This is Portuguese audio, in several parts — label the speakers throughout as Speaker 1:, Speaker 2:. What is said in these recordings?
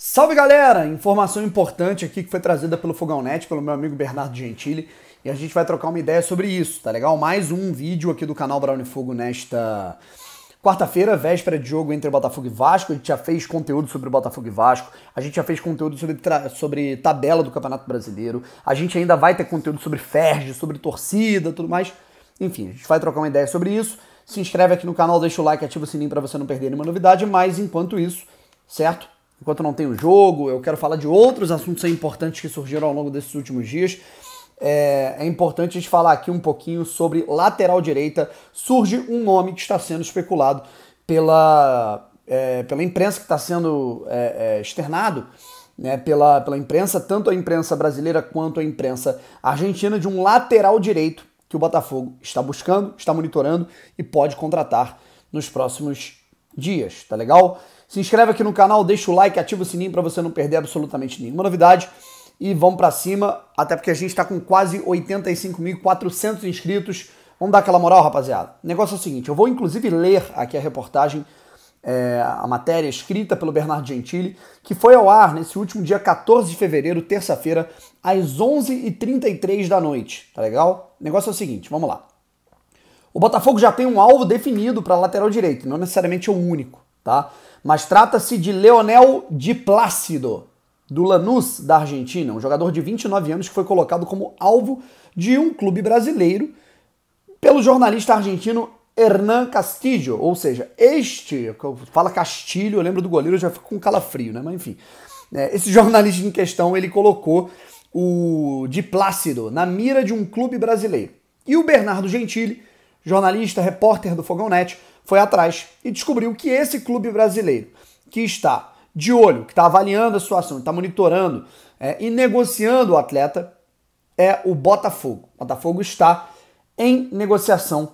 Speaker 1: Salve galera! Informação importante aqui que foi trazida pelo Fogão Net, pelo meu amigo Bernardo Gentili, e a gente vai trocar uma ideia sobre isso, tá legal? Mais um vídeo aqui do canal Brown Fogo nesta quarta-feira, véspera de jogo entre Botafogo e Vasco. A gente já fez conteúdo sobre Botafogo e Vasco, a gente já fez conteúdo sobre, sobre tabela do Campeonato Brasileiro, a gente ainda vai ter conteúdo sobre Ferge, sobre torcida tudo mais. Enfim, a gente vai trocar uma ideia sobre isso. Se inscreve aqui no canal, deixa o like, ativa o sininho para você não perder nenhuma novidade, mas enquanto isso, certo? enquanto não tem o jogo, eu quero falar de outros assuntos importantes que surgiram ao longo desses últimos dias. É, é importante a gente falar aqui um pouquinho sobre lateral direita. Surge um nome que está sendo especulado pela, é, pela imprensa que está sendo é, é externado. Né, pela, pela imprensa, tanto a imprensa brasileira quanto a imprensa argentina, de um lateral direito que o Botafogo está buscando, está monitorando e pode contratar nos próximos dias, tá legal? Se inscreve aqui no canal, deixa o like, ativa o sininho para você não perder absolutamente nenhuma novidade. E vamos para cima, até porque a gente está com quase 85.400 inscritos. Vamos dar aquela moral, rapaziada. O negócio é o seguinte, eu vou inclusive ler aqui a reportagem, é, a matéria escrita pelo Bernardo Gentili, que foi ao ar nesse último dia 14 de fevereiro, terça-feira, às 11h33 da noite, tá legal? O negócio é o seguinte, vamos lá. O Botafogo já tem um alvo definido para lateral direito, não necessariamente é o único tá? Mas trata-se de Leonel de Plácido, do Lanús, da Argentina, um jogador de 29 anos que foi colocado como alvo de um clube brasileiro pelo jornalista argentino Hernán Castillo, ou seja, este, fala Castilho, eu lembro do goleiro, já fico com calafrio, né? Mas enfim, é, esse jornalista em questão, ele colocou o de Plácido na mira de um clube brasileiro. E o Bernardo Gentili, jornalista, repórter do Fogão Net, foi atrás e descobriu que esse clube brasileiro que está de olho, que está avaliando a situação, está monitorando é, e negociando o atleta é o Botafogo. O Botafogo está em negociação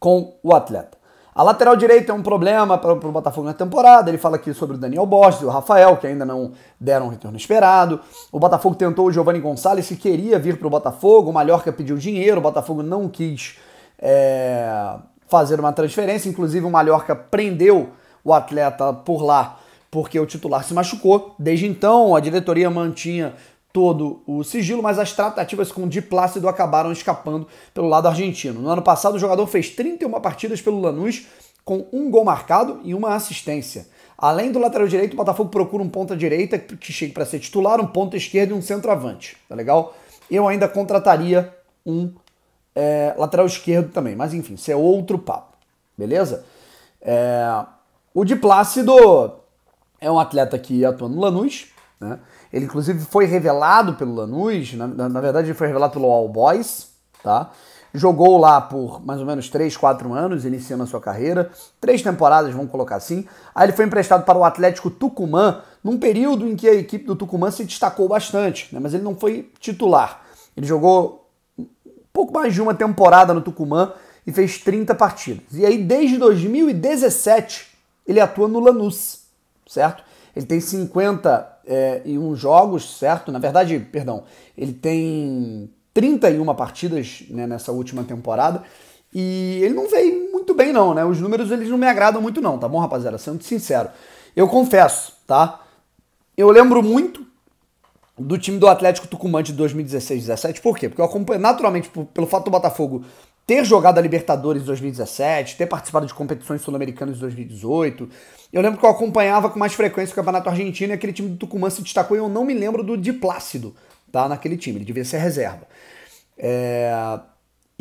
Speaker 1: com o atleta. A lateral direita é um problema para o Botafogo na temporada. Ele fala aqui sobre o Daniel Borges e o Rafael, que ainda não deram o retorno esperado. O Botafogo tentou o Giovanni Gonçalves, que queria vir para o Botafogo. O Mallorca pediu dinheiro, o Botafogo não quis é, fazer uma transferência. Inclusive, o Mallorca prendeu o atleta por lá porque o titular se machucou. Desde então, a diretoria mantinha todo o sigilo, mas as tratativas com o Di Plácido acabaram escapando pelo lado argentino. No ano passado, o jogador fez 31 partidas pelo Lanús, com um gol marcado e uma assistência. Além do lateral direito, o Botafogo procura um ponta direita que chegue para ser titular, um ponta esquerda e um centroavante, tá legal? Eu ainda contrataria um é, lateral esquerdo também, mas enfim, isso é outro papo, beleza? É, o de Plácido é um atleta que atua no Lanús, né? Ele inclusive foi revelado pelo Lanús, na, na, na verdade ele foi revelado pelo All Boys, tá? Jogou lá por mais ou menos 3, 4 anos, iniciando a sua carreira. Três temporadas, vamos colocar assim. Aí ele foi emprestado para o Atlético Tucumã, num período em que a equipe do Tucumã se destacou bastante, né? mas ele não foi titular. Ele jogou pouco mais de uma temporada no Tucumã e fez 30 partidas. E aí, desde 2017, ele atua no Lanús, certo? Ele tem 51 é, jogos, certo? Na verdade, perdão, ele tem 31 partidas né, nessa última temporada. E ele não veio muito bem, não, né? Os números eles não me agradam muito, não, tá bom, rapaziada? Sendo sincero. Eu confesso, tá? Eu lembro muito do time do Atlético Tucumã de 2016-17. Por quê? Porque eu acompanho, naturalmente, pelo fato do Botafogo ter jogado a Libertadores em 2017, ter participado de competições sul-americanas em 2018, eu lembro que eu acompanhava com mais frequência o Campeonato Argentino e aquele time do Tucumã se destacou e eu não me lembro do Di Plácido, tá? Naquele time, ele devia ser reserva. É...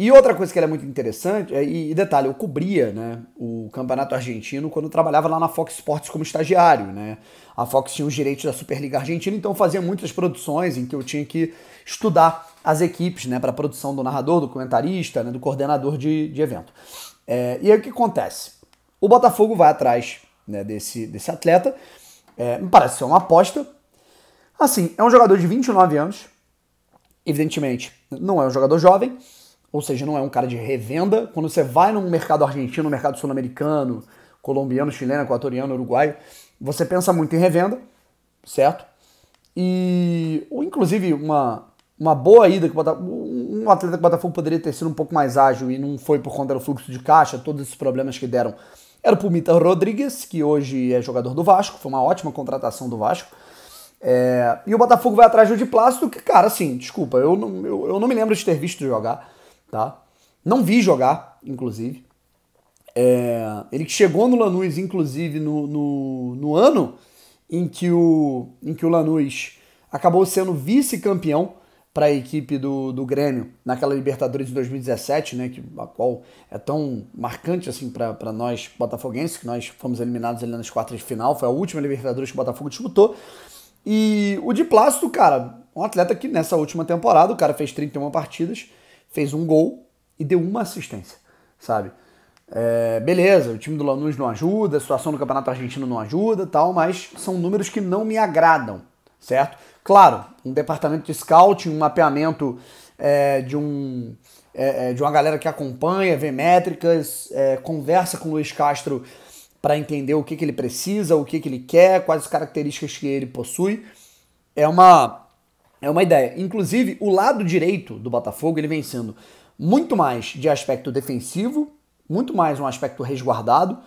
Speaker 1: E outra coisa que era é muito interessante, é, e, detalhe, eu cobria né, o campeonato argentino quando eu trabalhava lá na Fox Sports como estagiário. Né? A Fox tinha os direitos da Superliga Argentina, então eu fazia muitas produções em que eu tinha que estudar as equipes né, para a produção do narrador, do comentarista, né, do coordenador de, de evento. É, e aí o que acontece? O Botafogo vai atrás né, desse, desse atleta, é, me parece ser uma aposta. Assim, é um jogador de 29 anos, evidentemente não é um jogador jovem ou seja, não é um cara de revenda. Quando você vai no mercado argentino, no mercado sul-americano, colombiano, chileno, equatoriano, uruguaio, você pensa muito em revenda, certo? E, ou inclusive, uma, uma boa ida que um atleta que o Botafogo poderia ter sido um pouco mais ágil e não foi por conta do fluxo de caixa, todos esses problemas que deram. Era o Pumita Rodrigues, que hoje é jogador do Vasco, foi uma ótima contratação do Vasco. É, e o Botafogo vai atrás do Diplácido, que, cara, assim, desculpa, eu não, eu, eu não me lembro de ter visto jogar tá? Não vi jogar, inclusive. É, ele chegou no Lanús, inclusive, no, no, no, ano em que o, em que o Lanús acabou sendo vice-campeão para a equipe do, do Grêmio naquela Libertadores de 2017, né, que, a qual é tão marcante assim para nós botafoguenses, que nós fomos eliminados ali nas quartas de final, foi a última Libertadores que o Botafogo disputou. E o de cara, um atleta que nessa última temporada, o cara fez 31 partidas, fez um gol e deu uma assistência, sabe? É, beleza, o time do Lanús não ajuda, a situação do Campeonato Argentino não ajuda tal, mas são números que não me agradam, certo? Claro, um departamento de scouting, um mapeamento é, de um é, é, de uma galera que acompanha, vê métricas, é, conversa com o Luiz Castro para entender o que, que ele precisa, o que, que ele quer, quais as características que ele possui. É uma é uma ideia. Inclusive, o lado direito do Botafogo ele vem sendo muito mais de aspecto defensivo, muito mais um aspecto resguardado,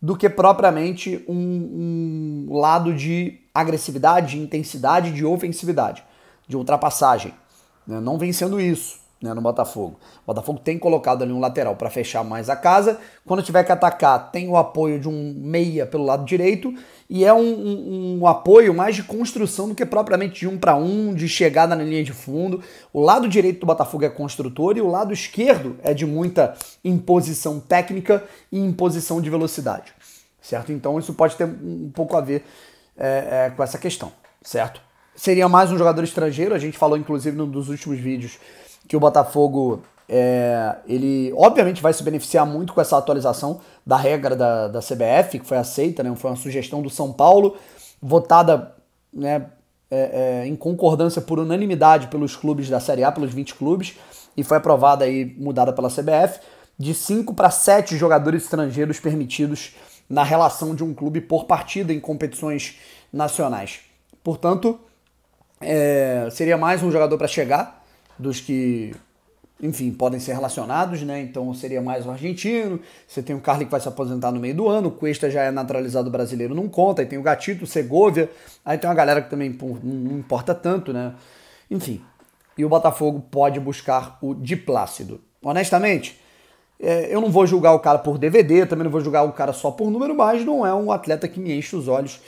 Speaker 1: do que propriamente um, um lado de agressividade, de intensidade, de ofensividade, de ultrapassagem. Né? Não vem sendo isso né, no Botafogo. O Botafogo tem colocado ali um lateral para fechar mais a casa. Quando tiver que atacar, tem o apoio de um meia pelo lado direito. E é um, um, um apoio mais de construção do que propriamente de um para um, de chegada na linha de fundo. O lado direito do Botafogo é construtor e o lado esquerdo é de muita imposição técnica e imposição de velocidade. Certo? Então isso pode ter um pouco a ver é, é, com essa questão. Certo? Seria mais um jogador estrangeiro, a gente falou inclusive num dos últimos vídeos que o Botafogo é, ele obviamente vai se beneficiar muito com essa atualização da regra da, da CBF, que foi aceita, né? foi uma sugestão do São Paulo, votada né, é, é, em concordância por unanimidade pelos clubes da Série A, pelos 20 clubes, e foi aprovada e mudada pela CBF, de 5 para 7 jogadores estrangeiros permitidos na relação de um clube por partida em competições nacionais. Portanto, é, seria mais um jogador para chegar dos que, enfim, podem ser relacionados, né? Então seria mais o argentino. Você tem o Carly que vai se aposentar no meio do ano, o Cuesta já é naturalizado brasileiro, não conta. Aí tem o Gatito, o Segovia. Aí tem uma galera que também não importa tanto, né? Enfim. E o Botafogo pode buscar o de Plácido. Honestamente, é, eu não vou julgar o cara por DVD, também não vou julgar o cara só por número, mas não é um atleta que me enche os olhos.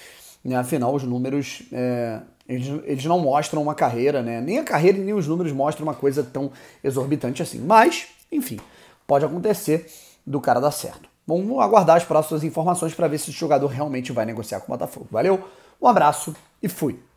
Speaker 1: Né? Afinal, os números é, eles, eles não mostram uma carreira, né? Nem a carreira nem os números mostram uma coisa tão exorbitante assim. Mas, enfim, pode acontecer do cara dar certo. Vamos aguardar as próximas informações para ver se o jogador realmente vai negociar com o Botafogo. Valeu, um abraço e fui!